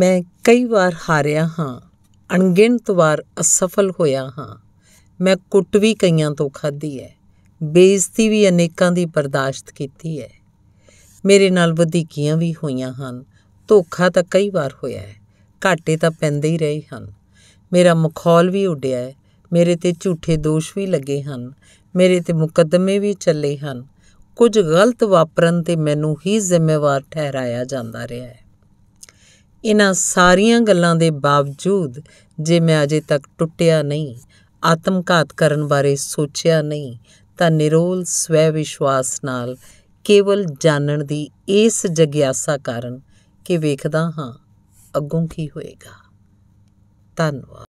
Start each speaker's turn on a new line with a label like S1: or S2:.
S1: ਮੈਂ ਕਈ ਵਾਰ ਹਾਰਿਆ ਹਾਂ ਅਣਗਿਣਤ ਵਾਰ ਅਸਫਲ ਹੋਇਆ ਹਾਂ ਮੈਂ ਕੁੱਟ ਵੀ ਕਈਆਂ ਤੋਂ ਖਾਧੀ ਹੈ ਬੇਇੱਜ਼ਤੀ ਵੀ ਅਨੇਕਾਂ ਦੀ ਬਰਦਾਸ਼ਤ ਕੀਤੀ ਹੈ ਮੇਰੇ ਨਾਲ ਵਧੀਕੀਆਂ ਵੀ ਹੋਈਆਂ ਹਨ ਧੋਖਾ ਤਾਂ ਕਈ ਵਾਰ ਹੋਇਆ ਹੈ ਘਾਟੇ ਤਾਂ ਪੈਂਦੇ ਹੀ ਰਹੇ ਹਨ ਮੇਰਾ ਮਖੌਲ ਵੀ ਉੱਡਿਆ ਹੈ ਮੇਰੇ ਤੇ ਝੂਠੇ ਦੋਸ਼ ਵੀ ਲੱਗੇ ਹਨ ਮੇਰੇ ਤੇ ਮੁਕੱਦਮੇ ਵੀ ਚੱਲੇ ਹਨ ਕੁਝ ਗਲਤ ਵਾਪਰਨ ਤੇ ਮੈਨੂੰ ਹੀ ਜ਼ਿੰਮੇਵਾਰ ਠਹਿਰਾਇਆ ਜਾਂਦਾ ਰਿਹਾ ਹੈ ਇਹਨਾਂ ਸਾਰੀਆਂ ਗੱਲਾਂ ਦੇ ਬਾਵਜੂਦ ਜੇ ਮੈਂ ਅਜੇ ਤੱਕ ਟੁੱਟਿਆ ਨਹੀਂ ਆਤਮਘਾਤ ਕਰਨ ਬਾਰੇ ਸੋਚਿਆ ਨਹੀਂ ਤਾਂ ਨਿਰੋਲ ਸਵੈ ਵਿਸ਼ਵਾਸ ਨਾਲ ਕੇਵਲ ਜਾਣਨ ਦੀ ਇਸ ਜਗਿਆਸਾ ਕਾਰਨ ਕਿ ਵੇਖਦਾ ਹਾਂ ਅੱਗੋਂ ਕੀ ਹੋਏਗਾ ਧੰਨਵਾਦ